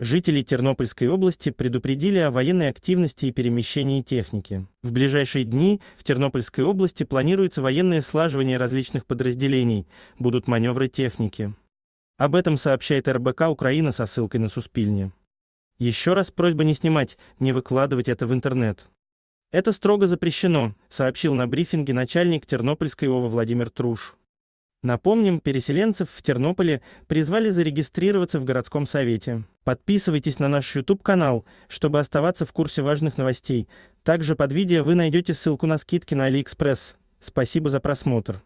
Жители Тернопольской области предупредили о военной активности и перемещении техники. В ближайшие дни в Тернопольской области планируется военное слаживание различных подразделений, будут маневры техники. Об этом сообщает РБК Украина со ссылкой на Суспильне. Еще раз просьба не снимать, не выкладывать это в интернет. Это строго запрещено, сообщил на брифинге начальник Тернопольской ОВА Владимир Труш. Напомним, переселенцев в Тернополе призвали зарегистрироваться в городском совете. Подписывайтесь на наш YouTube-канал, чтобы оставаться в курсе важных новостей. Также под видео вы найдете ссылку на скидки на AliExpress. Спасибо за просмотр.